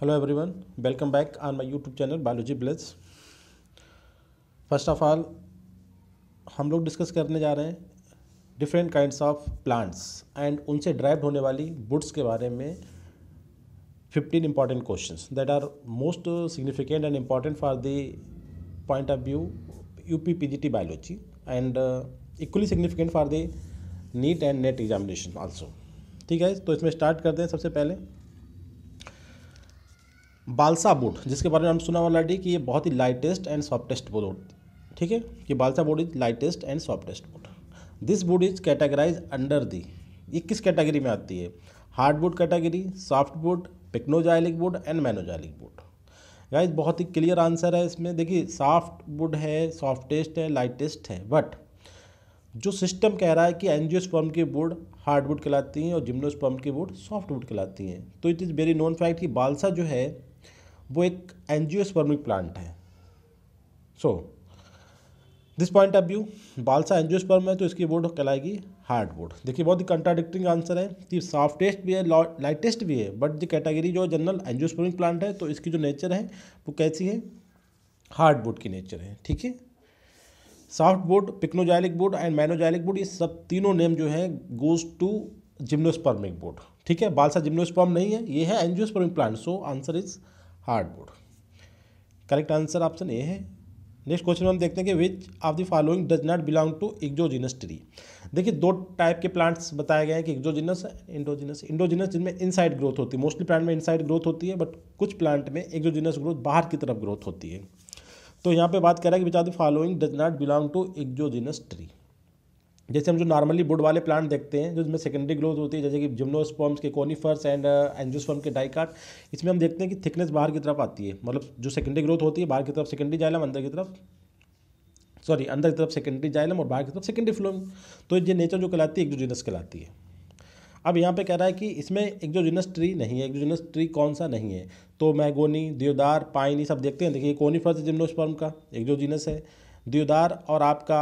hello everyone welcome back on my YouTube channel biology blitz first of all हम लोग discuss करने जा रहे हैं different kinds of plants and उनसे ड्राइव होने वाली बुड्स के बारे में 15 important questions that are most significant and important for the point of view U P P G T biology and equally significant for the NEET and NET examination also ठीक है तो इसमें start करते हैं सबसे पहले बालसा बोर्ड जिसके बारे में हम सुना डी कि ये बहुत ही लाइटेस्ट एंड सॉफ्टेस्ट बोर्ड ठीक है कि balsa board is lightest and softest board this board is categorize under the ये किस कैटेगरी में आती है hard board category soft board pycnoxylic board and manoxylic board guys बहुत ही क्लियर आंसर है इसमें देखिए सॉफ्ट बुड है सॉफ्टेस्ट है लाइटेस्ट है बट जो सिस्टम कह रहा है कि स्पम्प के बोर्ड हार्ड बुड कहलाती हैं और जिम्नोस्पर्म के बोर्ड सॉफ्ट वुड कहलाती हैं तो it is very known fact कि बालसा जो है वो एक एनजियोस्पर्मिक प्लांट है so this point of view balsa angiosperm है तो इसकी वुड कहलाएगी हार्ड वुड देखिए बहुत ही कंट्राडिक्टिंग आंसर है कि सॉफ्टेस्ट भी है लाइटेस्ट भी है बट द कैटेगरी जो जनरल एनजियोस्पर्मिक प्लांट है तो इसकी जो नेचर है वो कैसी है हार्ड वुड की नेचर है ठीक है soft wood pycnoxylic wood and manoxylic wood ये सब तीनों नेम जो है गोज टू जिम्नोस्पर्मिक वुड ठीक है बालसा जिम्नोस्पर्म नहीं है ये है angiospermic plant so answer is hardwood correct answer option A है नेक्स्ट क्वेश्चन हम देखते हैं कि which of the following does not belong to exogenous tree देखिए दो टाइप के प्लांट्स बताए गए हैं कि एक्जोजिनस इंडोजिनस इंडोजिनस जिनमें इनसाइड ग्रोथ होती है मोस्टली प्लांट में इनसाइड ग्रोथ होती है बट कुछ प्लांट में एक्जोजिनस ग्रोथ बाहर की तरफ ग्रोथ होती है तो यहाँ पे बात करें कि which of the following does not belong to exogenous tree जैसे हम जो नॉर्मली वुड वाले प्लांट देखते हैं जो जिसमें सेकेंडरी ग्रोथ होती है जैसे कि जिम्नोस्पर्म्स के कोनीफर्स एंड एंजोस्पर्म के डाइकाट इसमें हम देखते हैं कि थिकनेस बाहर की तरफ आती है मतलब जो सेकेंडरी ग्रोथ होती है बाहर की तरफ सेकेंडरी जाइलम अंदर की तरफ सॉरी अंदर की तरफ सेकेंडरी जाइलम और बाहर की तरफ सेकेंडरी फ्लोम तो ये नेचर जो कहलाती है जीनस कहलाती है अब यहाँ पे कह रहा है कि इसमें जीनस ट्री नहीं है जीनस ट्री कौन सा नहीं है तो मैगोनी दियोदार पाइन ये सब देखते हैं देखिए कोनीफर्स जिम्नोस्पर्म का जीनस है दियोदार और आपका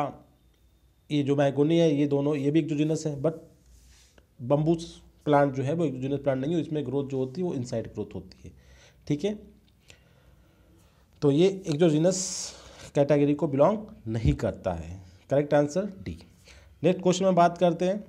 ये जो मैगोनी है ये दोनों ये भी एक एक्जोजिनस है बट बम्बूस प्लांट जो है वो एक एक्जोजिनस प्लांट नहीं है इसमें ग्रोथ जो होती है वो इनसाइड ग्रोथ होती है ठीक है तो ये एक जो जीनस कैटेगरी को बिलोंग नहीं करता है correct answer D next question में बात करते हैं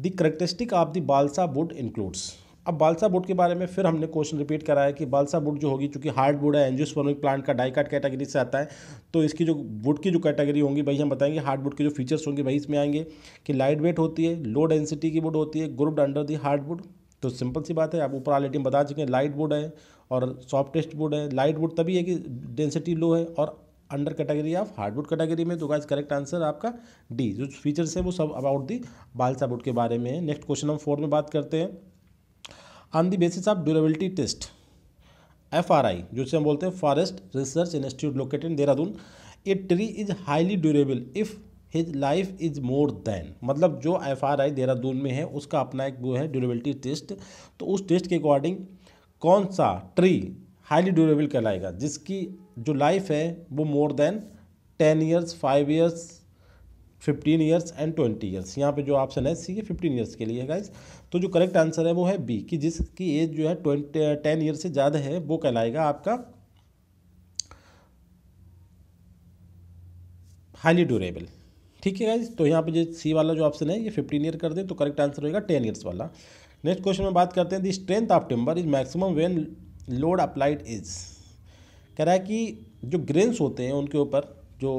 the characteristic of the balsa wood includes अब बालसा बुट के बारे में फिर हमने क्वेश्चन रिपीट कराया कि बालसा बुट जो होगी चूंकि हार्ड बोर्ड है एंजियोस्पर्मिक प्लांट का डाइकाट कैटेगरी से आता है तो इसकी जो वुड की जो कैटेगरी होंगी भाई हम बताएंगे हार्ड बोर्ड के जो फीचर्स होंगे भाई इसमें आएंगे कि लाइट वेट होती है लो डेंसिटी की वुड होती है grouped under the hard wood तो सिंपल सी बात है आप ऊपर ऑलरेडी बता चुके हैं लाइट वुड है और सॉफ्टेस्ट वुड है लाइट वुड तभी है कि डेंसिटी लो है और under category of hardwood category में तो गाइज करेक्ट आंसर आपका डी जो फीचर्स है वो सब अबाउट दी बालसा बुड के बारे में है नेक्स्ट क्वेश्चन हम फोर में बात करते हैं on the basis of durability test F R I जिसे हम बोलते हैं forest research institute located in Dehradun a tree is highly durable if his life is more than मतलब जो एफ आर आई देहरादून में है उसका अपना एक वो है ड्यूरेबिलिटी टेस्ट तो उस टेस्ट के अकॉर्डिंग कौन सा ट्री हाईली ड्यूरेबल कहलाएगा जिसकी जो लाइफ है वो more than ten years five years fifteen years and twenty years यहाँ पे जो ऑप्शन है सी ये फिफ्टीन ईयर्स के लिए है गाइज तो जो करेक्ट आंसर है वो है बी कि जिसकी एज जो है ट्वेंटी टेन ईयर से ज़्यादा है वो कहलाएगा आपका हाईली ड्यूरेबल ठीक है गाइज तो यहाँ पे जो सी वाला जो ऑप्शन है ये फिफ्टीन ईयर कर दें तो करेक्ट आंसर होगा टेन ईयर्स वाला नेक्स्ट क्वेश्चन में बात करते हैं the strength of timber is maximum when load applied is कह रहा है कि जो ग्रेन्स होते हैं उनके ऊपर जो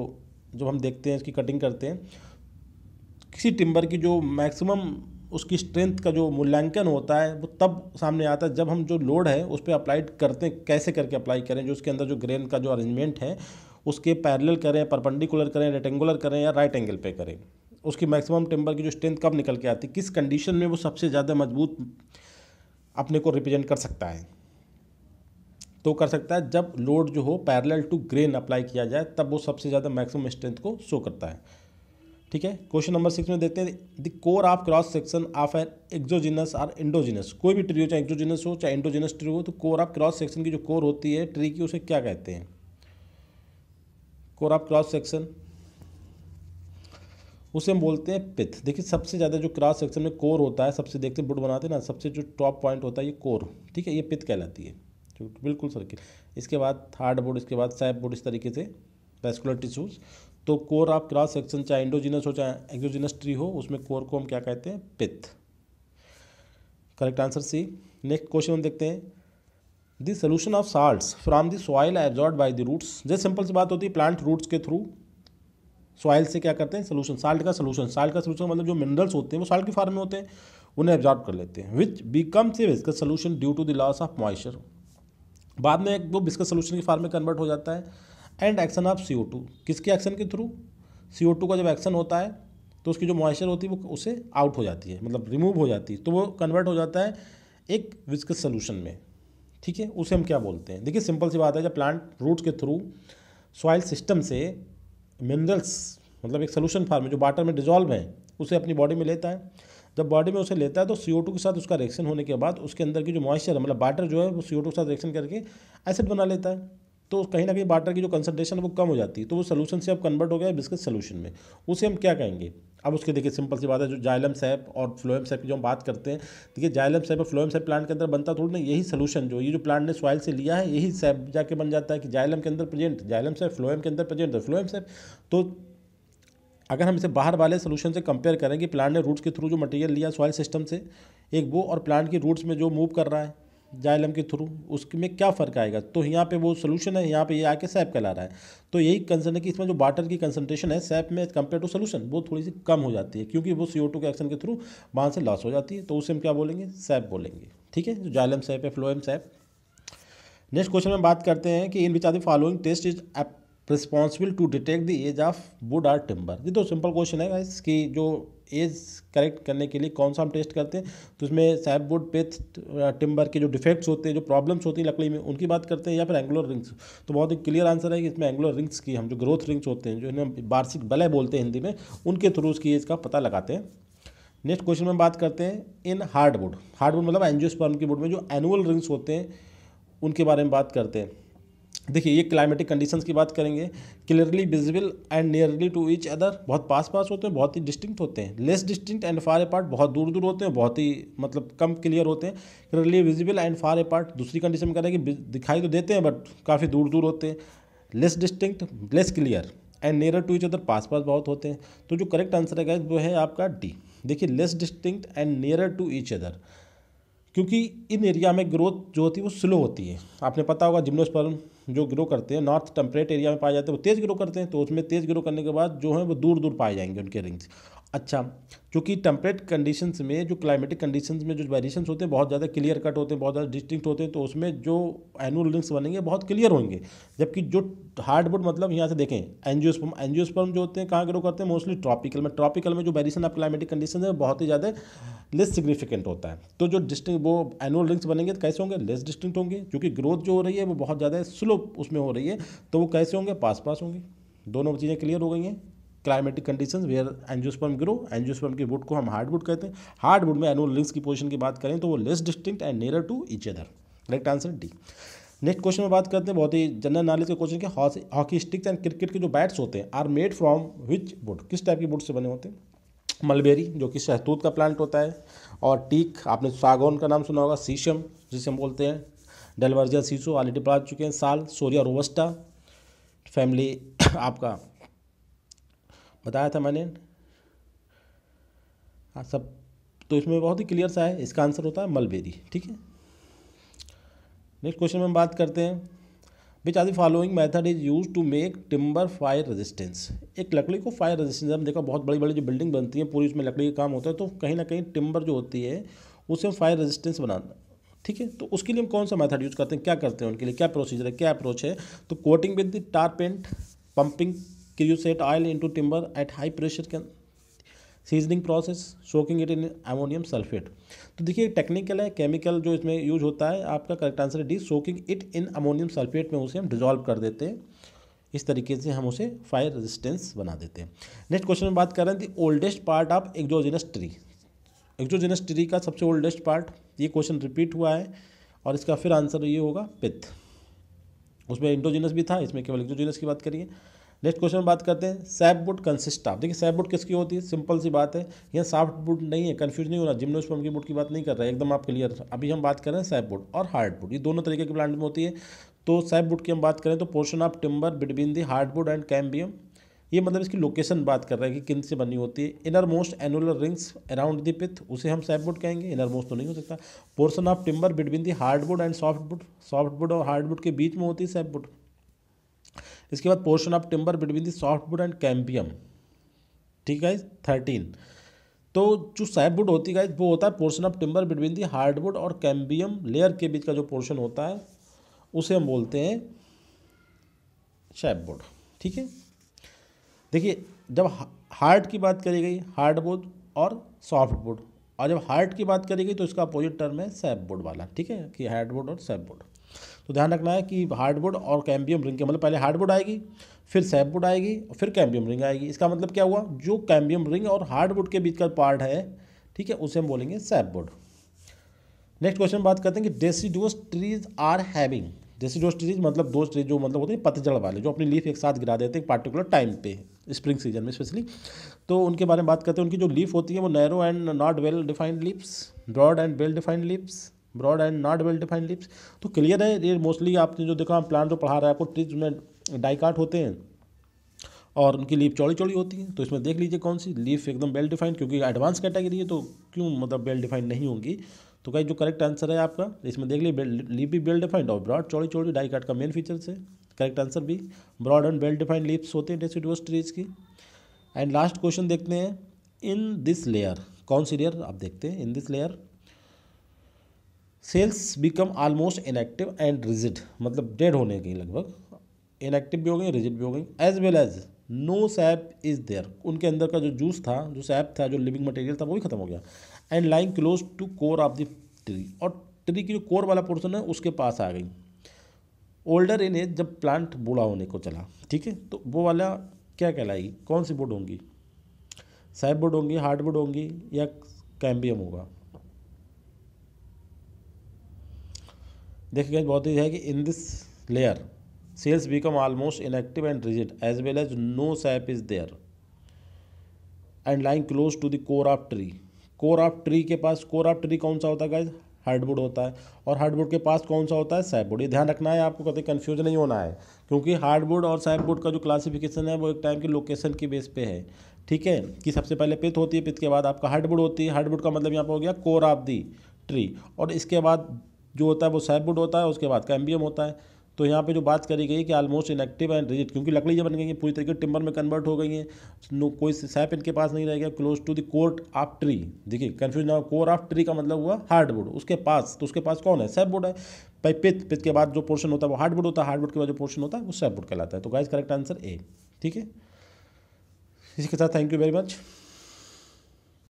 जब हम देखते हैं इसकी कटिंग करते हैं किसी टिम्बर की जो मैक्सिमम उसकी स्ट्रेंथ का जो मूल्यांकन होता है वो तब सामने आता है जब हम जो लोड है उस पर अप्लाइड करते हैं कैसे करके अप्लाई करें जो उसके अंदर जो ग्रेन का जो अरेंजमेंट है उसके पैरेलल करें परपेंडिकुलर करें रेक्टेंगुलर करें या राइट एंगल पे करें उसकी मैक्सिमम टिम्बर की जो स्ट्रेंथ कब निकल के आती है किस कंडीशन में वो सबसे ज़्यादा मजबूत अपने को रिप्रेजेंट कर सकता है तो कर सकता है जब लोड जो हो पैरेलल टू ग्रेन अप्लाई किया जाए तब वो सबसे ज़्यादा मैक्सिमम स्ट्रेंथ को शो करता है ठीक है क्वेश्चन नंबर सिक्स में देखते हैं the core of cross section of an exogenous और इंडोजिनस कोई भी ट्री हो चाहे एक्जोजिनस हो चाहे इंडोजिनस ट्री हो तो कोर ऑफ क्रॉस सेक्शन की जो कोर होती है ट्री की उसे क्या कहते हैं कोर ऑफ क्रॉस सेक्शन उसे हम बोलते हैं पिथ देखिए सबसे ज़्यादा जो क्रॉस सेक्शन में कोर होता है सबसे देखते बुट बनाते हैं ना सबसे जो टॉप पॉइंट होता है ये कोर ठीक है ये पिथ कहलाती है बिल्कुल सर्किल इसके बाद हार्ड बोर्ड इसके बाद सैप बोर्ड इस तरीके से वेस्कुलर टिश्यूज़ तो कोर आप क्रॉस सेक्शन चाहे इंडोजिनस हो चाहे एक्जोजिनस ट्री हो उसमें कोर को हम क्या कहते हैं pith correct answer C next question हम देखते हैं the solution of salt from the soil absorb by the roots जैसे सिंपल सी बात होती है प्लांट रूट्स के थ्रू सॉइल से क्या करते हैं सोल्यूशन साल्ट का सोल्यूशन साल्ट का सोल्यूशन मतलब जो मिनरल्स होते हैं वो साल्ट के फार्म में होते हैं उन्हें एब्जॉर्ब कर लेते हैं विच बिकम्स ए का solution due to the loss of moisture बाद में एक वो बिस्कस सोल्यूशन के फार्म में कन्वर्ट हो जाता है एंड एक्शन ऑफ सी किसके एक्शन के थ्रू सी का जब एक्शन होता है तो उसकी जो मॉइस्चर होती है वो उसे आउट हो जाती है मतलब रिमूव हो जाती है तो वो कन्वर्ट हो जाता है एक विस्कस सोल्यूशन में ठीक है उसे हम क्या बोलते हैं देखिए सिंपल सी बात है जब प्लांट रूट्स के थ्रू सॉइल सिस्टम से मिनरल्स मतलब एक सोल्यूशन फार्म में जो वाटर में डिजॉल्व है उसे अपनी बॉडी में लेता है जब बॉडी में उसे लेता है तो सी के साथ उसका रिएक्शन होने के बाद उसके अंदर की जो मॉइस्चर है मतलब वाटर जो है वो सी के साथ रिएक्शन करके एसिड बना लेता है तो कहीं ना कहीं वाटर की जो कंसनट्रेशन है वो कम हो जाती है तो वो सोलूशन से अब कन्वर्ट हो गया बिस्किट सोलूशन में उसे हम क्या कहेंगे अब उसके देखिए सिंपल सी बात है जो जाइलम सैप और फ्लोएम सैप की जो हम बात करते हैं देखिए जाइलम सैप और फ्लोएम सैप प्लांट के अंदर बनता थोड़ी ना यही सोलूशन जो ये जो प्लांट ने सॉइल से लिया है यही सैप जाके बन जाता है कि जाइलम के अंदर प्रेजेंट जाइलम सैप फ्लोएम के अंदर प्रेजेंट है फ्लोएम सैप तो अगर हम इसे बाहर वाले सोल्यूशन से कंपेयर करें कि प्लांट ने रूट्स के थ्रू जो मटेरियल लिया सॉइल सिस्टम से एक वो और प्लांट की रूट्स में जो मूव कर रहा है जायलम के थ्रू उसमें क्या फ़र्क आएगा तो यहाँ पे वो सोल्यूशन है यहाँ पे ये यह आके सैप कहला रहा है तो यही कंसर्न है कि इसमें जो वाटर की कंसनट्रेशन है सैप में कंपेयर टू सोल्यूशन वो थोड़ी सी कम हो जाती है क्योंकि वो सी के एक्शन के थ्रू वहाँ से लॉस हो जाती है तो उसे हम क्या बोलेंगे सैप बोलेंगे ठीक है जो सैप है फ्लोएम सैप नेक्स्ट क्वेश्चन में बात करते हैं कि in which are the following test is apt responsible to detect the age of wood or timber ये तो सिंपल क्वेश्चन है गाइस कि जो एज करेक्ट करने के लिए कौन सा हम टेस्ट करते हैं तो उसमें सैप वुड पेथ टिम्बर के जो डिफेक्ट्स होते हैं जो प्रॉब्लम्स होती हैं लकड़ी में उनकी बात करते हैं या फिर एंगुलर रिंग्स तो बहुत ही क्लियर आंसर है कि इसमें एंगुलर रिंग्स की हम जो ग्रोथ रिंग्स होते हैं जो इन्हें वार्षिक बलय बोलते हैं हिंदी में उनके थ्रू उसकी एज का पता लगाते हैं नेक्स्ट क्वेश्चन में बात करते हैं इन हार्डवुड हार्डवुड मतलब एनजियोस्पर्म की वुड में जो एनुअल रिंग्स होते हैं उनके बारे में बात करते हैं देखिए ये क्लाइमेटिक कंडीशंस की बात करेंगे clearly visible and nearly to each other बहुत पास पास होते हैं बहुत ही डिस्टिंक्ट होते हैं less distinct and far apart बहुत दूर दूर होते हैं बहुत ही मतलब कम क्लियर होते हैं clearly visible and far apart दूसरी कंडीशन में करेंगे दिखाई तो देते हैं बट काफ़ी दूर दूर होते हैं less distinct less clear and near to each other पास पास बहुत होते हैं तो जो करेक्ट आंसर है वो है आपका डी देखिए less distinct and near to each other क्योंकि इन एरिया में ग्रोथ जो होती है वो स्लो होती है आपने पता होगा जिम्नोस्पर्म जो ग्रो करते हैं नॉर्थ टेम्परेट एरिया में पाए जाते हैं वो तेज़ ग्रो करते हैं तो उसमें तेज़ ग्रो करने के बाद जो है वो दूर दूर पाए जाएंगे उनके रिंग्स अच्छा क्योंकि टेम्परेट कंडीशंस में जो क्लाइमेटिक कंडीशंस में जो वेरिएशंस होते हैं बहुत ज़्यादा क्लियर कट होते हैं बहुत ज़्यादा डिस्टिंक्ट होते हैं तो उसमें जो एनुअल रिंग्स बनेंगे बहुत क्लियर होंगे जबकि जो हार्डवुड मतलब यहाँ से देखें एनजियोस्पर्म एनजियोस्पर्म जो होते हैं कहाँ ग्रो करते हैं मोस्टली ट्रॉपिकल में ट्रॉपिकल में जो वेरिएशन ऑफ क्लाइमेटिक कंडीशन है बहुत ही ज़्यादा लेस सिग्निफिकेंट होता है तो जो डिस्टिंग वो एनुअल रिंग्स बनेंगे तो कैसे होंगे लेस डिस्टिंक्ट होंगे क्योंकि ग्रोथ जो हो रही है वो बहुत ज़्यादा स्लो उसमें हो रही है तो वो कैसे होंगे पास पास होंगे दोनों चीज़ें क्लियर हो गई हैं climatic condition where angiosperm grow angiosperm के वुड को हम हार्डवुड कहते हैं हार्डवुड में एनुअल रिंग्स की पोजिशन की बात करें तो वो less distinct and near to each other correct answer D next question में बात करते हैं बहुत ही जनरल नॉलेज का क्वेश्चन के हॉकी स्टिक्स एंड क्रिकेट के जो बैट्स होते हैं are made from which wood किस टाइप के वुड से बने होते हैं मलबेरी जो कि शहतूत का प्लांट होता है और टीक आपने सागौन का नाम सुना होगा सीशम जिसे हम बोलते हैं डेलवर्जिया सीसो ऑलरेडी पढ़ा चुके हैं साल सोरिया रोबस्टा फैमिली आपका बताया था मैंने हाँ, सब तो इसमें बहुत ही क्लियर सा है इसका आंसर होता है मलबेरी ठीक है नेक्स्ट क्वेश्चन में हम बात करते हैं which are the following method is use to make timber fire resistance एक लकड़ी को फायर रेजिस्टेंस हम देखा बहुत बड़ी बड़ी जो बिल्डिंग बनती है पूरी उसमें लकड़ी का काम होता है तो कहीं ना कहीं टिम्बर जो होती है उसे हम फायर रेजिस्टेंस बनाना ठीक है तो उसके लिए हम कौन सा मैथड यूज़ करते हैं क्या करते हैं उनके लिए क्या प्रोसीजर है क्या अप्रोच है तो coating with the tar paint pumping set oil into timber at high pressure के अंदर seasoning process soaking it in ammonium sulphate तो देखिए टेक्निकल है केमिकल जो इसमें यूज होता है आपका करेक्ट आंसर है D soaking it in ammonium sulphate में उसे हम डिजॉल्व कर देते हैं इस तरीके से हम उसे फायर रेजिस्टेंस बना देते हैं नेक्स्ट क्वेश्चन में बात कर रहे हैं the oldest part of exogenous tree exogenous tree का सबसे ओल्डेस्ट पार्ट ये क्वेश्चन रिपीट हुआ है और इसका फिर आंसर ये होगा पिथ उसमें इंडोजिनस भी था इसमें केवल एक्जोजिनस की बात करिए नेक्स्ट क्वेश्चन बात करते हैं सैप बुट कंसिस्ट ऑफ देखिए सैप बुट किसकी होती है सिंपल सी बात है यहाँ सॉफ्ट बुट नहीं है कन्फ्यूज नहीं होना जिम्नोस्पर्म की बुट की बात नहीं कर रहा है एकदम आप क्लियर अभी हम बात कर रहे हैं सैप बुट और हार्ड बुट ये दोनों तरीके की प्लांट में होती है तो सैप बुट की हम बात करें तो portion of timber between the wood and cambium ये मतलब इसकी लोकेशन बात कर रहे हैं कि किन से बनी होती है innermost annular rings around the pith उसे हम सैप बुट कहेंगे इनर मोस्ट तो नहीं हो सकता portion of timber between the wood and softwood और बुट के बीच में होती है बुट इसके बाद portion of timber between the softwood and cambium ठीक है थर्टीन तो जो सैपवुड होती है वो होता है portion of timber between the hardwood और कैम्बियम लेयर के बीच का जो पोर्शन होता है उसे हम बोलते हैं सैपवुड ठीक है देखिए जब हार्ड की बात करी गई हार्डवुड और सॉफ्टवुड और जब हार्ट की बात करी गई तो इसका अपोजिट टर्म है सैपवुड वाला ठीक है कि हार्डवुड और सैपवुड तो ध्यान रखना है कि हार्डवुड और कैम्बियम रिंग के मतलब पहले हार्डवुड आएगी फिर सैपवुड आएगी और फिर कैम्बियम रिंग आएगी इसका मतलब क्या हुआ जो कैम्बियम रिंग और हार्डवुड के बीच का पार्ट है ठीक है उसे हम बोलेंगे सैपवुड नेक्स्ट क्वेश्चन बात करते हैं कि deciduous trees are having deciduous trees मतलब दो ट्रीज जो मतलब होते हैं पतझड़ वाले जो अपनी लीफ एक साथ गिरा देते हैं पार्टिकुलर टाइम पे स्प्रिंग सीजन में स्पेशली तो उनके बारे में बात करते हैं उनकी जो लीफ होती है वो narrow and not well defined lips broad and well defined lips broad and not well defined lips तो क्लियर है ये मोस्टली आपने जो देखा प्लान जो पढ़ा रहा है आपको ट्रीज में डाइकाट होते हैं और उनकी लीप चौड़ी चौड़ी होती है तो इसमें देख लीजिए कौन सी लीफ एकदम वेल डिफाइंड क्योंकि एडवांस कैटेगरी है तो क्यों मतलब वेल डिफाइंड नहीं होंगी तो कहीं जो करेक्ट आंसर है आपका इसमें देख लीजिए लीप भी वेल डिफाइंड और ब्रॉड चौड़ी चौड़ी डाइकाट का मेन फीचर्स है करेक्ट आंसर भी broad and well defined lips होते हैं डेसिडुअस ट्रीज की एंड लास्ट क्वेश्चन देखते हैं इन दिस लेयर कौन सी लेयर आप देखते हैं in this layer cells become almost inactive and rigid मतलब डेड होने के लगभग इनएक्टिव भी हो गई रिजिड भी हो गई as well as no sap is there उनके अंदर का जो जूस था जो सैप था जो लिविंग मटेरियल था वो भी खत्म हो गया and lying close to core of the tree और ट्री की जो कोर वाला पोर्सन है उसके पास आ गई ओल्डर इन एज जब प्लांट बूढ़ा होने को चला ठीक है तो वो वाला क्या कहलाएगी कौन सी बोर्ड होंगी सैप बुड होंगी हार्ड बुड होंगी या कैम्बियम होगा देखिए गैस बहुत ही है कि in this layer cells become almost inactive and rigid as well as no sap is there and lying close to the core of tree core of tree के पास कोर ऑफ ट्री कौन सा होता है गैस हार्डवुड होता है और hardwood के पास कौन सा होता है सैपवुड ये ध्यान रखना है आपको कभी कन्फ्यूज नहीं होना है क्योंकि हार्डवुड और सैपवुड का जो क्लासिफिकेशन है वो एक टाइम की लोकेशन के बेस पे है ठीक है कि सबसे पहले पित होती है पित के बाद आपका हार्डवुड होती है हार्डवुड का मतलब यहाँ पर हो गया कोर ऑफ दी ट्री और इसके बाद जो होता है वो सैपबुड होता है उसके बाद कैम्बियम होता है तो यहाँ पे जो बात करी गई कि आलमोस्ट इनएक्टिव एंड रिजिट क्योंकि लकड़ी जब बन गई है पूरी तरीके टिम्बर में कन्वर्ट हो गई है नो कोई सैप इनके पास नहीं रहेगा close to the court of tree देखिए कन्फ्यूज ना हो कोर ऑफ ट्री का मतलब हुआ हार्डवुड उसके पास तो उसके पास कौन है बुड है भाई पित पित के बाद जो पोर्शन होता है वो हार्डवुड होता है हार्डवुड के बाद जो पोर्शन होता है वो बुड कहलाता है तो गाइज करेक्ट आंसर ए ठीक है इसी के साथ थैंक यू वेरी मच